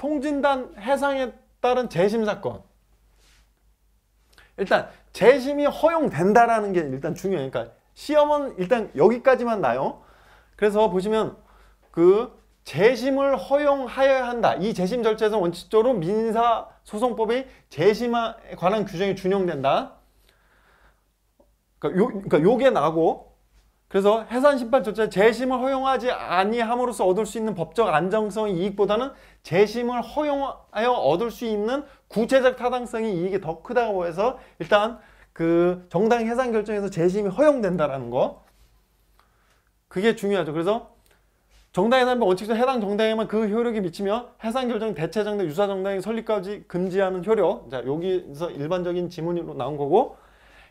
통진단 해상에 따른 재심 사건 일단 재심이 허용된다라는 게 일단 중요해요. 그러니까 시험은 일단 여기까지만 나요. 그래서 보시면 그 재심을 허용하여야 한다. 이 재심 절차에서 원칙적으로 민사소송법의 재심에 관한 규정이 준용된다. 그러니까, 요, 그러니까 나고 그래서 해산 심판 절차에 재심을 허용하지 아니함으로써 얻을 수 있는 법적 안정성의 이익보다는 재심을 허용하여 얻을 수 있는 구체적 타당성의 이익이 더 크다고 해서 일단 그 정당 해산 결정에서 재심이 허용된다라는 거 그게 중요하죠. 그래서 정당 해산법 원칙적 해당 정당에만 그 효력이 미치며 해산 결정 대체 정당 유사 정당이 설립까지 금지하는 효력. 자 여기서 일반적인 지문으로 나온 거고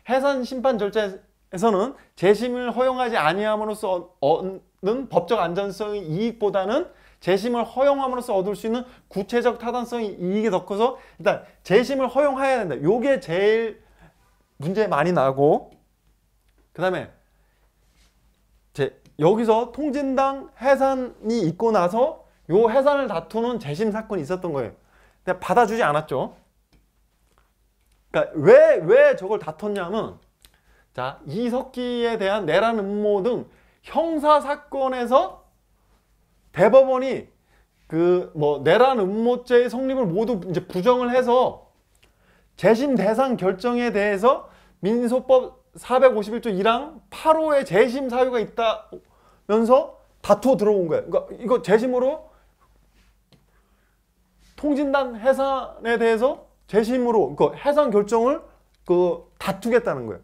해산 심판 절차에 에서는 재심을 허용하지 아니함으로써 얻는 법적 안전성의 이익보다는 재심을 허용함으로써 얻을 수 있는 구체적 타당성의 이익이 더 커서 일단 재심을 허용해야 된다. 요게 제일 문제 많이 나고 그 다음에 제 여기서 통진당 해산이 있고 나서 요 해산을 다투는 재심 사건이 있었던 거예요. 근데 받아주지 않았죠. 그러니까 왜왜 저걸 다퉜냐면 자, 이석기에 대한 내란 음모 등 형사 사건에서 대법원이 그 뭐 내란 음모죄의 성립을 모두 이제 부정을 해서 재심 대상 결정에 대해서 민소법 451조 1항 8호의 재심 사유가 있다면서 다투어 들어온 거예요. 그러니까 이거 재심으로 통진단 해산에 대해서 재심으로 그 해산 결정을 그 다투겠다는 거예요.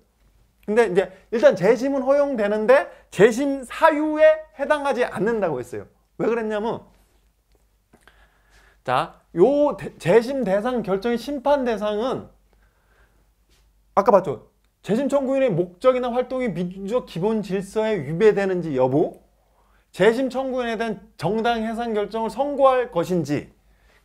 근데 이제 일단 재심은 허용되는데 재심 사유에 해당하지 않는다고 했어요. 왜 그랬냐면 자, 요 재심 대상 결정의 심판 대상은 아까 봤죠? 재심 청구인의 목적이나 활동이 민주적 기본 질서에 위배되는지 여부 재심 청구인에 대한 정당 해산 결정을 선고할 것인지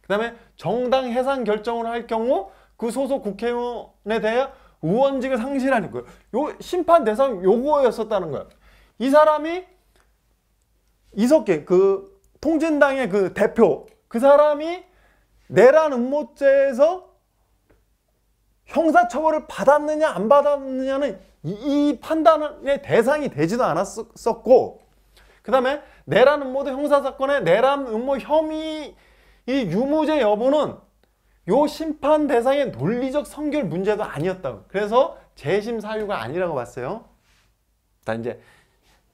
그 다음에 정당 해산 결정을 할 경우 그 소속 국회의원에 대해 우원직을 상실하는 거예요. 요 심판 대상 요거였었다는 거야. 이 사람이 이석기 그 통진당의 그 대표 그 사람이 내란 음모죄에서 형사처벌을 받았느냐 안 받았느냐는 이, 이 판단의 대상이 되지도 않았었고 그 다음에 내란 음모도 형사사건의 내란 음모 혐의 이 유무죄 여부는 요 심판 대상의 논리적 성결 문제도 아니었다고. 그래서 재심 사유가 아니라고 봤어요. 자 이제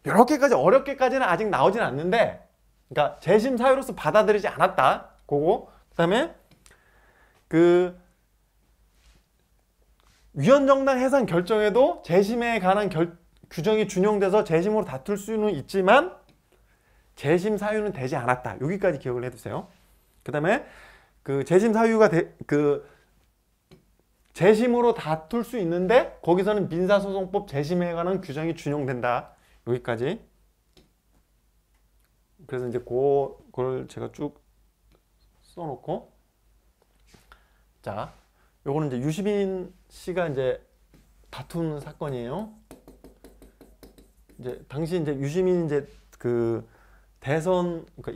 이렇게까지 어렵게까지는 아직 나오진 않는데 그러니까 재심 사유로서 받아들이지 않았다. 그거 그다음에 그 위헌정당 해산 결정에도 재심에 관한 결, 규정이 준용돼서 재심으로 다툴 수는 있지만 재심 사유는 되지 않았다. 여기까지 기억을 해두세요. 그 다음에 그 재심 사유가 대, 그 재심으로 다툴 수 있는데 거기서는 민사소송법 재심에 관한 규정이 준용된다. 여기까지. 그래서 이제 그걸 제가 쭉 써놓고 자, 요거는 이제 유시민 씨가 이제 다툰 사건이에요. 이제 당시 이제 유시민 이제 그 대선 그러니까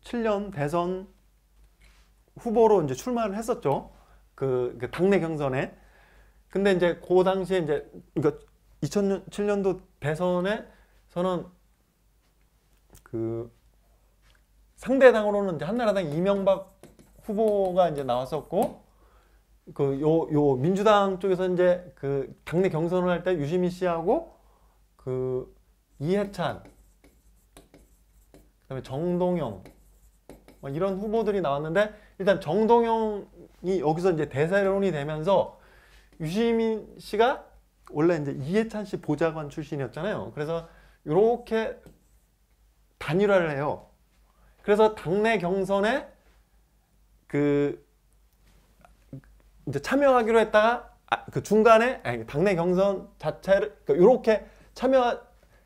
2007년 대선 후보로 이제 출마를 했었죠. 그, 그 당내 경선에. 근데 이제 그 당시에 이제 그러니까 2007년도 대선에 서는그 상대 당으로는 이제 한나라당 이명박 후보가 이제 나왔었고 그 요 요 민주당 쪽에서 이제 그 당내 경선을 할 때 유시민 씨하고 그 이해찬 그다음에 정동영 뭐 이런 후보들이 나왔는데 일단 정동영이 여기서 이제 대세론이 되면서 유시민 씨가 원래 이제 이해찬 씨 보좌관 출신이었잖아요. 그래서 이렇게 단일화를 해요. 그래서 당내 경선에 그 이제 참여하기로 했다가 아, 그 중간에 아니, 그 당내 경선 자체를 이렇게 그러니까 참여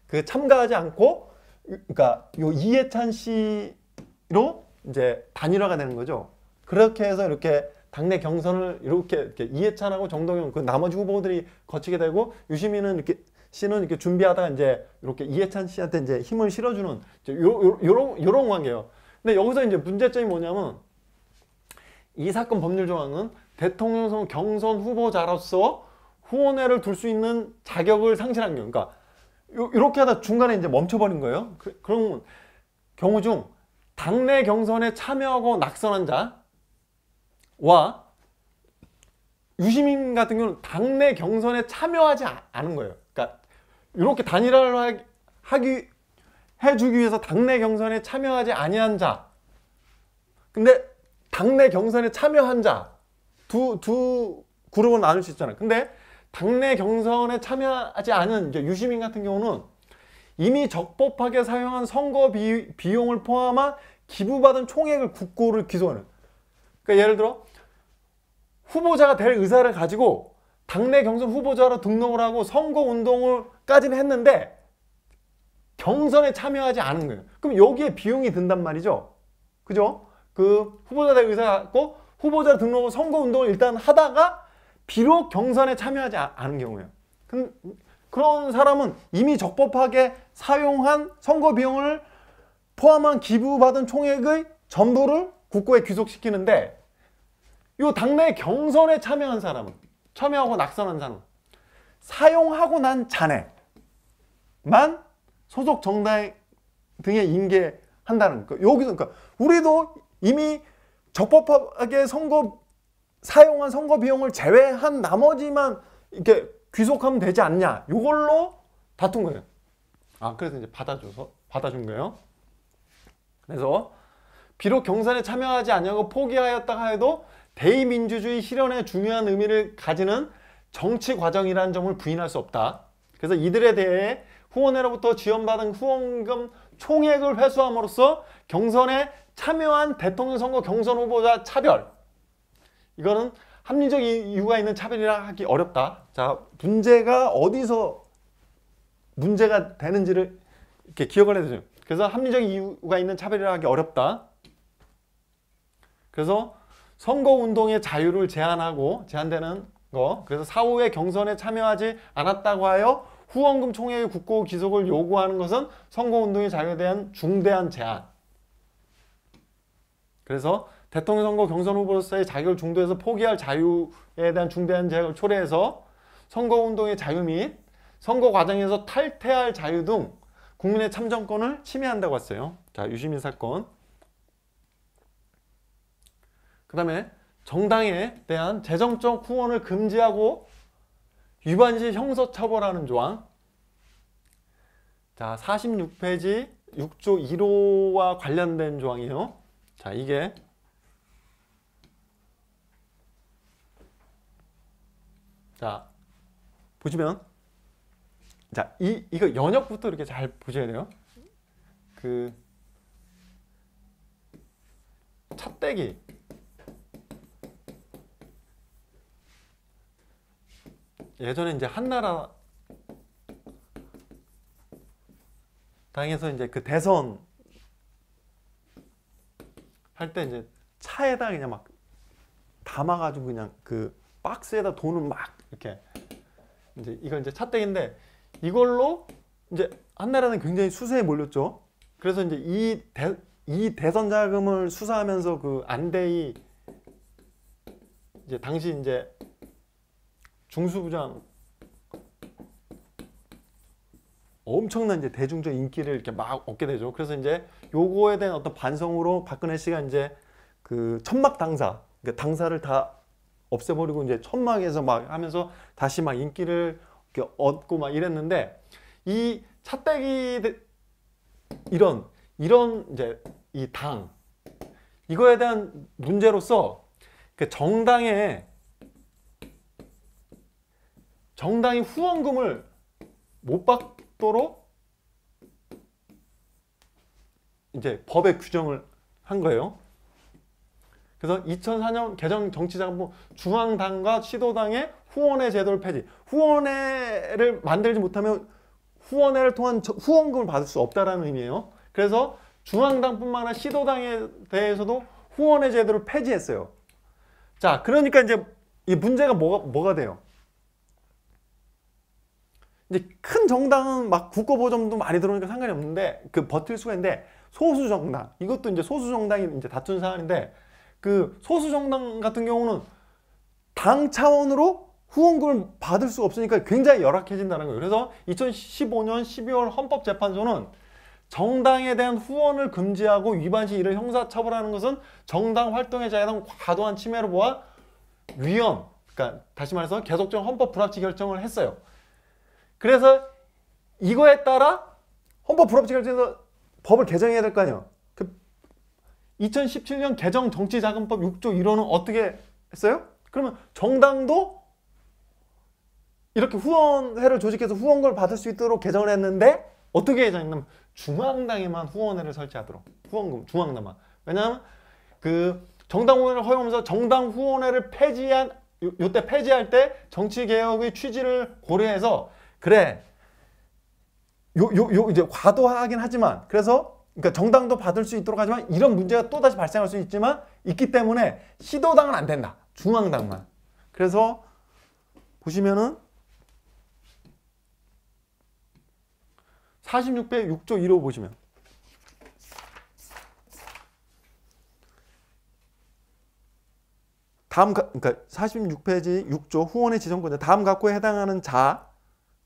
그 참가하지 않고 그러니까 요 이해찬 씨로 이제 단일화가 되는 거죠. 그렇게 해서 이렇게 당내 경선을 이렇게, 이렇게 이해찬하고 정동영 그 나머지 후보들이 거치게 되고 유시민은 이렇게 씨는 이렇게 준비하다가 이제 이렇게 이해찬 씨한테 이제 힘을 실어주는 이제 요, 요, 요런, 요런 관계예요. 근데 여기서 이제 문제점이 뭐냐면 이 사건 법률 조항은 대통령 선 경선 후보자로서 후원회를 둘 수 있는 자격을 상실한 경우, 그러니까 요, 이렇게 하다 중간에 이제 멈춰버린 거예요. 그, 그런 경우 중 당내 경선에 참여하고 낙선한 자와 유시민 같은 경우는 당내 경선에 참여하지 아, 않은 거예요. 그러니까 이렇게 단일화 하기 해주기 위해서 당내 경선에 참여하지 아니한 자. 근데 당내 경선에 참여한 자. 두, 두 그룹은 나눌 수 있잖아요. 근데 당내 경선에 참여하지 않은 유시민 같은 경우는 이미 적법하게 사용한 선거 비, 용을 포함한 기부받은 총액을 국고를 기소하는. 그러니까 예를 들어 후보자가 될 의사를 가지고 당내 경선 후보자로 등록을 하고 선거운동을까지는 했는데 경선에 참여하지 않은 거예요. 그럼 여기에 비용이 든단 말이죠. 그죠? 그 후보자 될 의사고 후보자 등록을 선거운동을 일단 하다가 비록 경선에 참여하지 아, 않은 경우에요. 그런 사람은 이미 적법하게 사용한 선거 비용을 포함한 기부받은 총액의 전부를 국고에 귀속시키는데 요 당내 경선에 참여한 사람은 참여하고 낙선한 사람은 사용하고 난 자네만 소속 정당 등에 인계한다는 거. 여기서 그러니까 우리도 이미 적법하게 선거 사용한 선거 비용을 제외한 나머지만 이렇게 귀속하면 되지 않냐. 요걸로 다툰 거예요. 아, 그래서 이제 받아줘서 받아준 거예요. 그래서 비록 경선에 참여하지 아니고 포기하였다 해도 대의민주주의 실현에 중요한 의미를 가지는 정치 과정이라는 점을 부인할 수 없다. 그래서 이들에 대해 후원회로부터 지원받은 후원금 총액을 회수함으로써 경선에 참여한 대통령 선거 경선 후보자 차별 이거는 합리적 이유가 있는 차별이라 하기 어렵다. 자 문제가 어디서 문제가 되는지를 이렇게 기억을 해주세요. 그래서 합리적 이유가 있는 차별이라 하기 어렵다. 그래서 선거운동의 자유를 제한하고 제한되는 거 그래서 사후에 경선에 참여하지 않았다고 하여 후원금 총액의 국고 기속을 요구하는 것은 선거운동의 자유에 대한 중대한 제한 그래서 대통령 선거 경선 후보로서의 자격을 중도에서 포기할 자유에 대한 중대한 제약을 초래해서 선거운동의 자유 및 선거 과정에서 탈퇴할 자유 등 국민의 참정권을 침해한다고 했어요. 자, 유시민 사건. 그 다음에 정당에 대한 재정적 후원을 금지하고 위반시 형사처벌하는 조항 자 46페이지 6조 1호와 관련된 조항이에요 자 이게 자 보시면 자 이, 이거 연역부터 이렇게 잘 보셔야 돼요 그차대기 예전에 이제 한나라 당에서 이제 그 대선 할 때 이제 차에다 그냥 막 담아가지고 그냥 그 박스에다 돈을 막 이렇게 이제 이건 이제 차떼인데 이걸로 이제 한나라는 굉장히 수세에 몰렸죠. 그래서 이제 이, 대, 이 대선 자금을 수사하면서 그 안대희 이제 당시 이제 중수부장 엄청난 이제 대중적 인기를 이렇게 막 얻게 되죠. 그래서 이제 요거에 대한 어떤 반성으로 박근혜 씨가 이제 그 천막 당사, 그러니까 당사를 다 없애버리고 이제 천막에서 막 하면서 다시 막 인기를 이렇게 얻고 막 이랬는데 이 차떼기 이런 이런 이제 이 당 이거에 대한 문제로서 그 정당의 정당이 후원금을 못 받도록 이제 법에 규정을 한 거예요. 그래서 2004년 개정 정치자금법 뭐 중앙당과 시도당의 후원회 제도를 폐지. 후원회를 만들지 못하면 후원회를 통한 후원금을 받을 수 없다라는 의미예요. 그래서 중앙당뿐만 아니라 시도당에 대해서도 후원회 제도를 폐지했어요. 자, 그러니까 이제 이 문제가 뭐가 뭐가 돼요? 이제 큰 정당은 막 국고 보정도 많이 들어오니까 상관이 없는데 그 버틸 수가 있는데 소수 정당 이것도 이제 소수 정당이 이제 다툰 사안인데 그 소수 정당 같은 경우는 당 차원으로 후원금을 받을 수가 없으니까 굉장히 열악해진다는 거예요. 그래서 2015년 12월 헌법재판소는 정당에 대한 후원을 금지하고 위반 시 이를 형사처벌하는 것은 정당 활동에 대한 과도한 침해로 보아 위헌, 그러니까 다시 말해서 계속적인 헌법 불합치 결정을 했어요. 그래서 이거에 따라 헌법 불합리결정도 법을 개정해야 될 거 아니에요. 그 2017년 개정 정치자금법 6조 1호는 어떻게 했어요? 그러면 정당도 이렇게 후원회를 조직해서 후원금을 받을 수 있도록 개정을 했는데 어떻게 개정했냐면 중앙당에만 후원회를 설치하도록 후원금 중앙당만 왜냐하면 그 정당 후원회를 허용하면서 정당 후원회를 폐지한 요 때 폐지할 때 정치개혁의 취지를 고려해서 그래. 요, 요, 요, 이제 과도하긴 하지만, 그래서, 그러니까 정당도 받을 수 있도록 하지만, 이런 문제가 또다시 발생할 수 있지만, 있기 때문에 시도당은 안 된다. 중앙당만. 그래서, 보시면은, 46배 6조 1호 보시면. 다음 그러니까 46페이지 6조 후원의 지정권자 다음 각호에 해당하는 자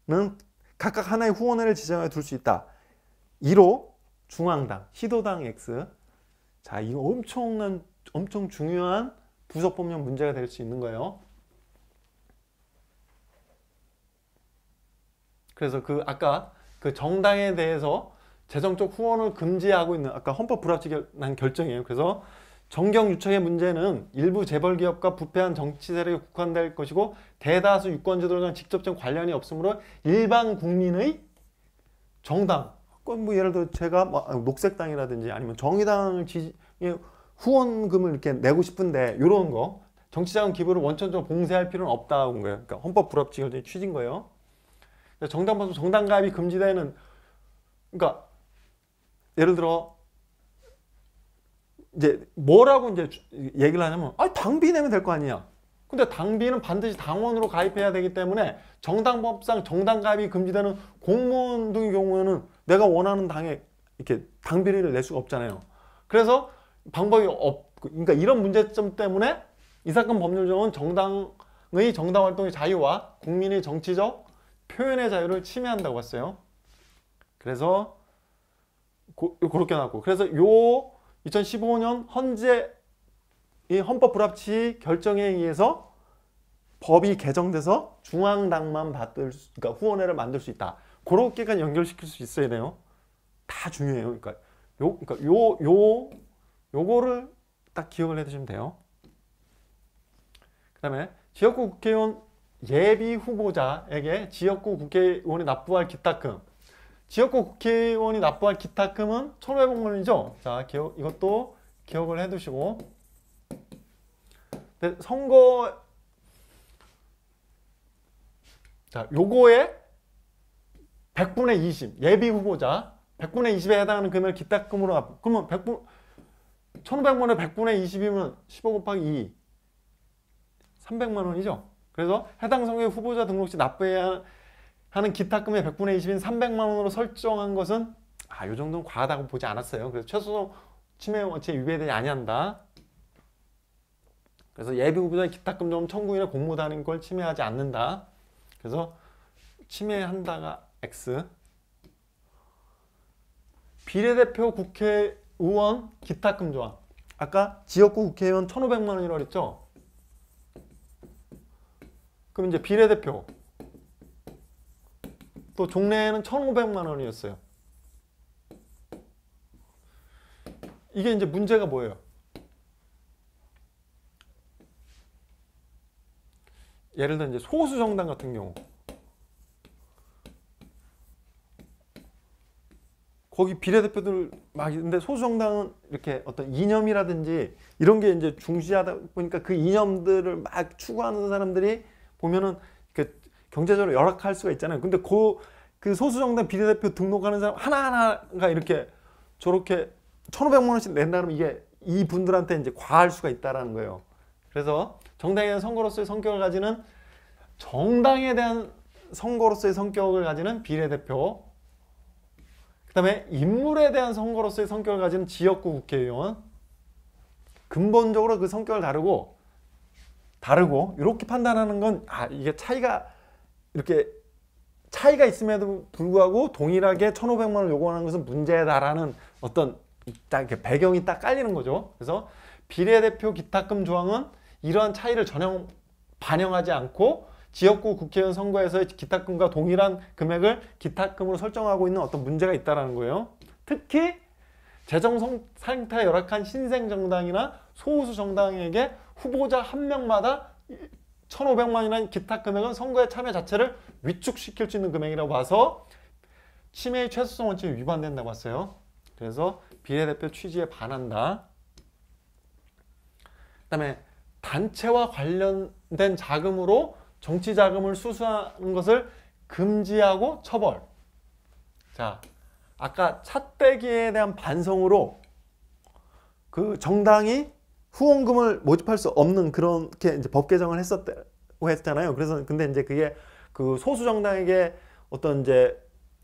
는 각각 하나의 후원회를 지정해 둘 수 있다. 2로 중앙당, 시도당 X. 자, 이거 엄청난, 엄청 중요한 부속법령 문제가 될 수 있는 거예요. 그래서 그 아까 그 정당에 대해서 재정적 후원을 금지하고 있는 아까 헌법 불합치난 결정이에요. 그래서 정경유착의 문제는 일부 재벌기업과 부패한 정치 세력에 국한될 것이고 대다수 유권자들과는 직접적 관련이 없으므로 일반 국민의 정당 그뭐 예를 들어 제가 뭐 녹색당이라든지 아니면 정의당을 지지, 예, 후원금을 이렇게 내고 싶은데 이런 거 정치자금 기부를 원천적으로 봉쇄할 필요는 없다고 거예요. 그러니까 헌법 불합치결정 취지인 거예요. 정당 방송 정당 가입이 금지되는 그러니까 예를 들어 이제 뭐라고 이제 얘기를 하냐면 아 당비 내면 될 거아니야 근데 당비는 반드시 당원으로 가입해야 되기 때문에 정당법상 정당 가입이 금지되는 공무원 등의 경우에는 내가 원하는 당에 이렇게 당비를 낼 수가 없잖아요. 그래서 방법이 없 그러니까 이런 문제점 때문에 이 사건 법률정은 정당의 정당 활동의 자유와 국민의 정치적 표현의 자유를 침해한다고 했어요. 그래서 고, 그렇게 나왔고 그래서 요 2015년 헌재 이 헌법 불합치 결정에 의해서 법이 개정돼서 중앙당만 받을 수, 그러니까 후원회를 만들 수 있다. 그렇게까지 연결시킬 수 있어야 돼요. 다 중요해요. 그러니까 요 그러니까 요요 요거를 딱 기억을 해 두시면 돼요. 그다음에 지역구 국회의원 예비 후보자에게 지역구 국회의원이 납부할 기탁금 지역구 국회의원이 납부할 기타금은 초로회복론이죠. 자, 기억, 이것도 기억을 해두시고 네, 선거 자, 요거에 100분의 20 예비 후보자 100분의 20에 해당하는 금액을 기타금으로 납부 그러면 100분 1500만원에 100분의 20이면 15 곱하기 2 300만원이죠. 그래서 해당 성의 후보자 등록시 납부해야 하는 기탁금의 100분의 20인 300만 원으로 설정한 것은 아, 요 정도는 과하다고 보지 않았어요. 그래서 최소 침해 원칙에 위배되지 아니한다. 그래서 예비후보자의 기탁금 좀청구이나 공모다는 걸 침해하지 않는다. 그래서 침해한다가 X. 비례대표 국회의원 기탁금 조항. 아까 지역구 국회의원 1,500만 원이라고 그죠 그럼 이제 비례대표 또 종래에는 1,500만 원이었어요. 이게 이제 문제가 뭐예요? 예를 들어 이제 소수 정당 같은 경우 거기 비례대표들 막 근데 소수 정당은 이렇게 어떤 이념이라든지 이런 게 이제 중시하다 보니까 그 이념들을 막 추구하는 사람들이 보면은 경제적으로 열악할 수가 있잖아요. 근데 그, 그 소수정당 비례대표 등록하는 사람 하나하나가 이렇게 저렇게 천오백만 원씩 낸다면 이게 이분들한테 이제 과할 수가 있다라는 거예요. 그래서 정당에 선거로서의 성격을 가지는 정당에 대한 선거로서의 성격을 가지는 비례대표 그 다음에 인물에 대한 선거로서의 성격을 가지는 지역구 국회의원 근본적으로 그 성격을 다르고 다르고 이렇게 판단하는 건 아 이게 차이가 이렇게 차이가 있음에도 불구하고 동일하게 1,500만 원을 요구하는 것은 문제다라는 어떤 딱 이렇게 배경이 딱 깔리는 거죠. 그래서 비례대표 기탁금 조항은 이러한 차이를 전혀 반영하지 않고 지역구 국회의원 선거에서의 기탁금과 동일한 금액을 기탁금으로 설정하고 있는 어떤 문제가 있다는 거예요. 특히 재정 상태 열악한 신생 정당이나 소수 정당에게 후보자 한 명마다 1,500만이라는 기타 금액은 선거에 참여 자체를 위축시킬 수 있는 금액이라고 봐서 치매의 최소성 원칙이 위반된다고 봤어요. 그래서 비례대표 취지에 반한다. 그 다음에 단체와 관련된 자금으로 정치 자금을 수수하는 것을 금지하고 처벌. 자, 아까 차 떼기에 대한 반성으로 그 정당이 후원금을 모집할 수 없는 그렇게 이제 법 개정을 했었다고 했잖아요. 그래서 근데 이제 그게 그 소수 정당에게 어떤 이제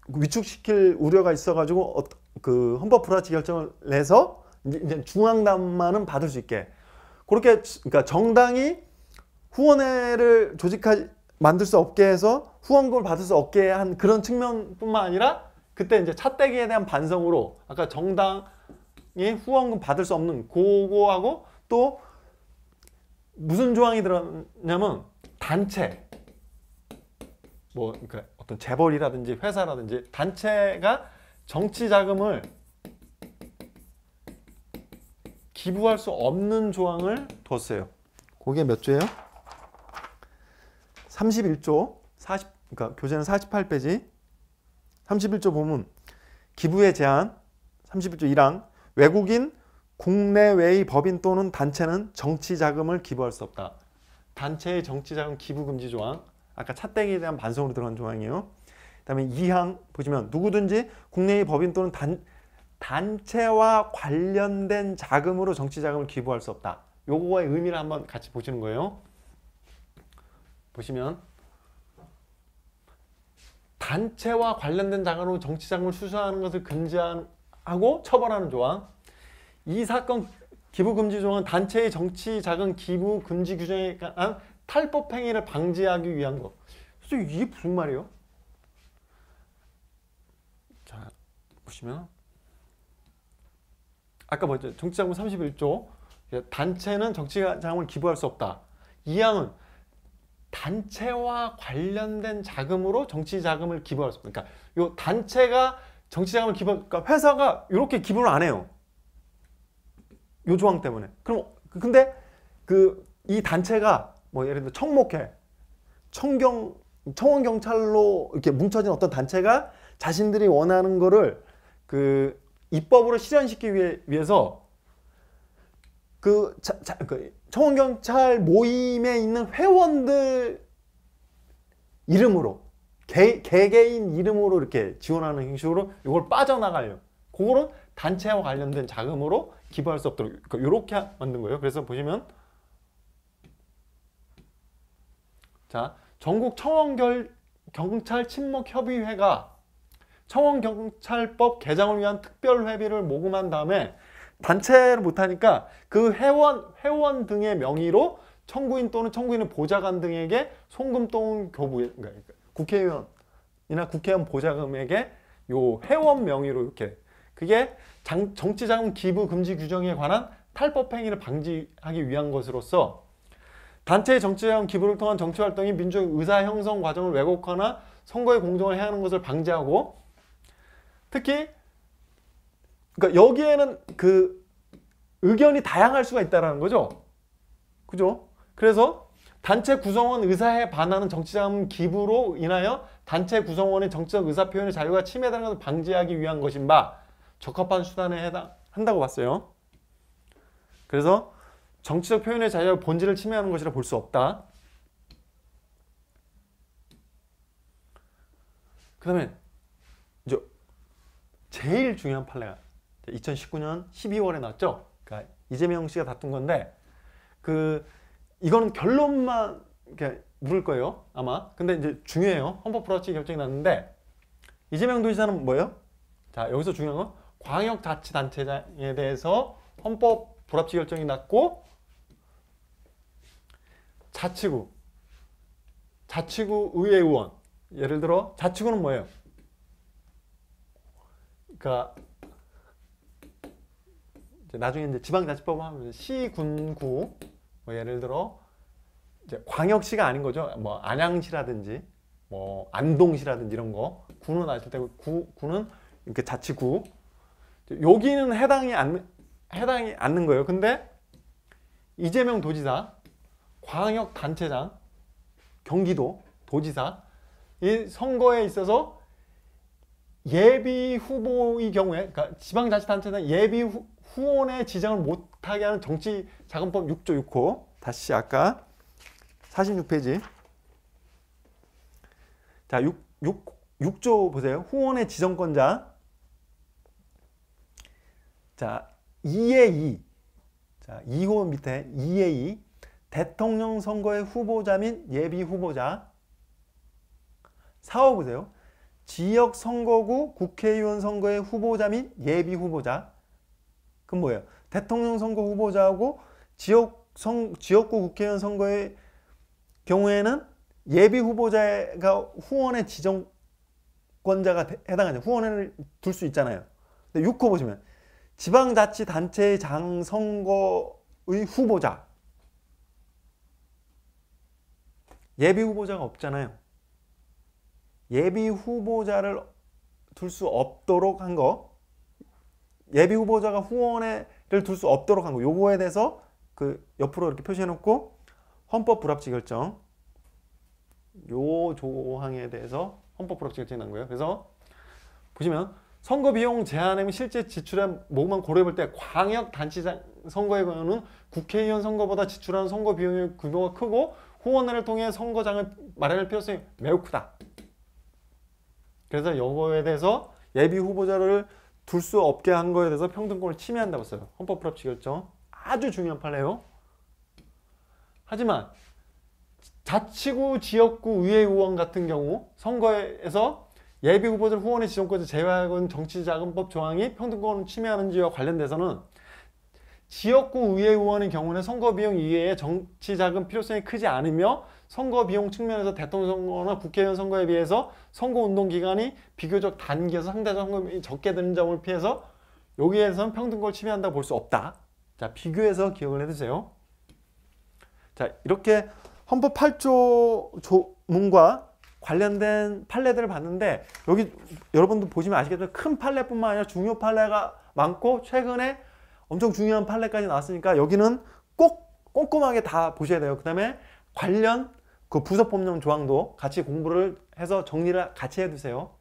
위축시킬 우려가 있어가지고 어, 그 헌법 불합치 결정을 내서 이제 중앙당만은 받을 수 있게 그렇게 그러니까 정당이 후원회를 조직할 만들 수 없게 해서 후원금을 받을 수 없게 한 그런 측면뿐만 아니라 그때 이제 차떼기에 대한 반성으로 아까 정당이 후원금 받을 수 없는 고고하고 또 무슨 조항이 들었냐면 단체 뭐 그러니까 어떤 재벌이라든지 회사라든지 단체가 정치 자금을 기부할 수 없는 조항을 뒀어요. 그게 몇 조예요? 31조 40 그러니까 교재는 48페이지 31조 보면 기부의 제한 31조 1항 외국인 국내외의 법인 또는 단체는 정치 자금을 기부할 수 없다. 단체의 정치 자금 기부 금지 조항. 아까 차땡에 대한 반성으로 들어간 조항이에요. 그다음에 2항 보시면 누구든지 국내의 법인 또는 단, 단체와 관련된 자금으로 정치 자금을 기부할 수 없다. 요거의 의미를 한번 같이 보시는 거예요. 보시면 단체와 관련된 자금으로 정치 자금을 수수하는 것을 금지하고 처벌하는 조항 이 사건 기부금지조항은 단체의 정치 자금 기부 금지 규정에 관한 탈법 행위를 방지하기 위한 거. 그래서 이게 무슨 말이에요? 자, 보시면 아까 뭐였죠? 정치자금 31조 예, 단체는 정치자금을 기부할 수 없다. 이항은 단체와 관련된 자금으로 정치자금을 기부할 수 없다. 그러니까 요 단체가 정치자금을 기부, 그러니까 회사가 이렇게 기부를 안 해요. 요 조항 때문에. 그럼 그, 근데 그 이 단체가 뭐 예를 들어 청목회, 청경 청원 경찰로 이렇게 뭉쳐진 어떤 단체가 자신들이 원하는 거를 그 입법으로 실현시키기 위해, 위해서 그, 자, 자, 그 청원 경찰 모임에 있는 회원들 이름으로 개, 개개인 이름으로 이렇게 지원하는 형식으로 이걸 빠져나가려. 그거를 단체와 관련된 자금으로 기부할 수 없도록 그러니까 이렇게 만든 거예요. 그래서 보시면 자 전국 청원결 경찰 친목 협의회가 청원 경찰법 개정을 위한 특별 회비를 모금한 다음에 단체를 못하니까 그 회원 회원 등의 명의로 청구인 또는 청구인의 보좌관 등에게 송금 또는 교부 그러니까 국회의원이나 국회의원 보좌금에게 요 회원 명의로 이렇게 그게 장, 정치자금 기부 금지 규정에 관한 탈법 행위를 방지하기 위한 것으로서 단체의 정치자금 기부를 통한 정치활동이 민주적 의사 형성 과정을 왜곡하거나 선거의 공정을 해하는 것을 방지하고 특히 그러니까 여기에는 그 의견이 다양할 수가 있다라는 거죠. 그죠? 그래서 단체 구성원 의사에 반하는 정치자금 기부로 인하여 단체 구성원의 정치적 의사 표현의 자유가 침해되는 것을 방지하기 위한 것인 바 적합한 수단에 해당 한다고 봤어요. 그래서 정치적 표현의 자유와 본질을 침해하는 것이라 볼 수 없다. 그 다음에 이제 제일 중요한 판례가 2019년 12월에 났죠. 그러니까 이재명 씨가 다툰 건데 그 이거는 결론만 물을 거예요. 아마. 근데 이제 중요해요. 헌법 불합치 결정이 났는데 이재명 도지사는 뭐예요? 자 여기서 중요한 건 광역자치단체장에 대해서 헌법 불합치 결정이 났고 자치구 자치구 의회 의원 예를 들어 자치구는 뭐예요? 그러니까 이제 나중에 이제 지방자치법 하면 시군구 뭐 예를 들어 이제 광역시가 아닌 거죠. 뭐 안양시라든지 뭐 안동시라든지 이런 거 구는 아실 테고 구 구는 이렇게 자치구 여기는 해당이 안 해당이 않는 거예요. 근데 이재명 도지사, 광역 단체장, 경기도 도지사 이 선거에 있어서 예비 후보의 경우에 그러니까 지방자치단체는 예비 후, 원의 지정을 못하게 하는 정치자금법 6조 6호 다시 아까 46페이지 자 6, 6, 6조 보세요 후원의 지정권자 자, 2의 2. 자, 2호 밑에 2의 2. 대통령 선거의 후보자 및 예비 후보자. 4호 보세요. 지역 선거구 국회의원 선거의 후보자 및 예비 후보자. 그럼 뭐예요? 대통령 선거 후보자하고 지역 선, 지역구 국회의원 선거의 경우에는 예비 후보자가 후원의 지정권자가 해당하죠. 후원을 둘 수 있잖아요. 근데 6호 보시면 지방자치단체장 선거의 후보자 예비 후보자가 없잖아요. 예비 후보자를 둘 수 없도록 한 거, 예비 후보자가 후원회를 둘 수 없도록 한 거, 요거에 대해서 그 옆으로 이렇게 표시해 놓고 헌법 불합치 결정 요 조항에 대해서 헌법 불합치 결정이 난 거예요. 그래서 보시면 선거 비용 제한액 실제 지출한 목만 고려해볼 때 광역단체장 선거에 관한 국회의원 선거보다 지출한 선거 비용의 규모가 크고 후원을 통해 선거장을 마련할 필요성이 매우 크다. 그래서 이거에 대해서 예비 후보자를 둘 수 없게 한 거에 대해서 평등권을 침해한다고 했어요 헌법 불합치 결정. 아주 중요한 판례요. 하지만 자치구 지역구 의회 의원 같은 경우 선거에서 예비 후보들 후원의 지정권을 제외하고는 정치자금법 조항이 평등권을 침해하는지와 관련돼서는 지역구 의회 의원의 경우는 선거비용 이외에 정치자금 필요성이 크지 않으며 선거비용 측면에서 대통령 선거나 국회의원 선거에 비해서 선거운동 기간이 비교적 단기에서 상대적 성금이 적게 드는 점을 피해서 여기에서는 평등권을 침해한다고 볼 수 없다. 자 비교해서 기억을 해두세요. 자 이렇게 헌법 8조 조문과 관련된 판례들을 봤는데 여기 여러분도 보시면 아시겠지만 큰 판례뿐만 아니라 중요 판례가 많고 최근에 엄청 중요한 판례까지 나왔으니까 여기는 꼭 꼼꼼하게 다 보셔야 돼요. 그 다음에 관련 그 부서법령 조항도 같이 공부를 해서 정리를 같이 해두세요.